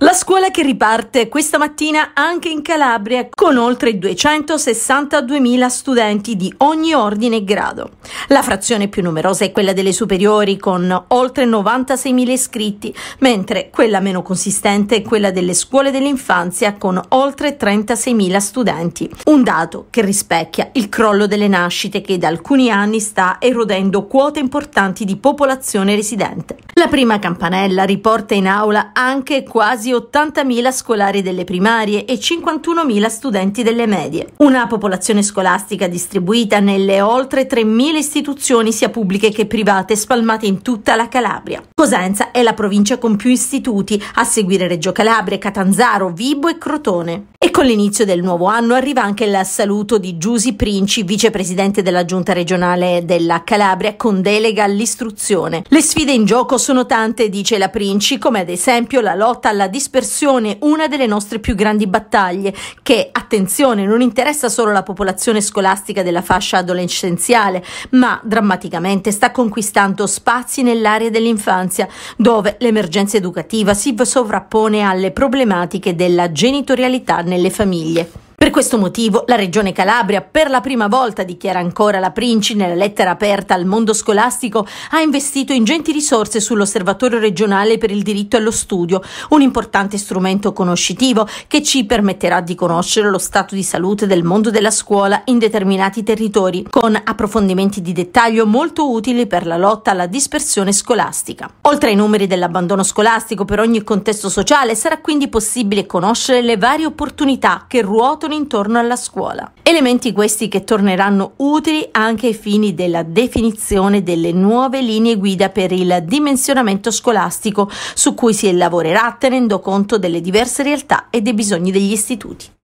La scuola che riparte questa mattina anche in Calabria con oltre 262.000 studenti di ogni ordine e grado. La frazione più numerosa è quella delle superiori con oltre 96.000 iscritti, mentre quella meno consistente è quella delle scuole dell'infanzia con oltre 36.000 studenti. Un dato che rispecchia il crollo delle nascite che da alcuni anni sta erodendo quote importanti di popolazione residente. La prima campanella riporta in aula anche quasi 80.000 scolari delle primarie e 51.000 studenti delle medie. Una popolazione scolastica distribuita nelle oltre 3.000 istituzioni istituzioni sia pubbliche che private spalmate in tutta la Calabria. Cosenza è la provincia con più istituti, a seguire Reggio Calabria, Catanzaro, Vibo e Crotone con l'inizio del nuovo anno arriva anche il saluto di Giusi Princi, vicepresidente della giunta regionale della Calabria, con delega all'istruzione. Le sfide in gioco sono tante, dice la Princi, come ad esempio la lotta alla dispersione, una delle nostre più grandi battaglie, che, attenzione, non interessa solo la popolazione scolastica della fascia adolescenziale, ma drammaticamente sta conquistando spazi nell'area dell'infanzia, dove l'emergenza educativa si sovrappone alle problematiche della genitorialità nelle delle famiglie. Per questo motivo la Regione Calabria, per la prima volta dichiara ancora la Princi nella lettera aperta al mondo scolastico, ha investito ingenti risorse sull'Osservatorio regionale per il diritto allo studio, un importante strumento conoscitivo che ci permetterà di conoscere lo stato di salute del mondo della scuola in determinati territori, con approfondimenti di dettaglio molto utili per la lotta alla dispersione scolastica. Oltre ai numeri dell'abbandono scolastico per ogni contesto sociale, sarà quindi possibile conoscere le varie opportunità che ruotano intorno alla scuola. Elementi questi che torneranno utili anche ai fini della definizione delle nuove linee guida per il dimensionamento scolastico su cui si lavorerà tenendo conto delle diverse realtà e dei bisogni degli istituti.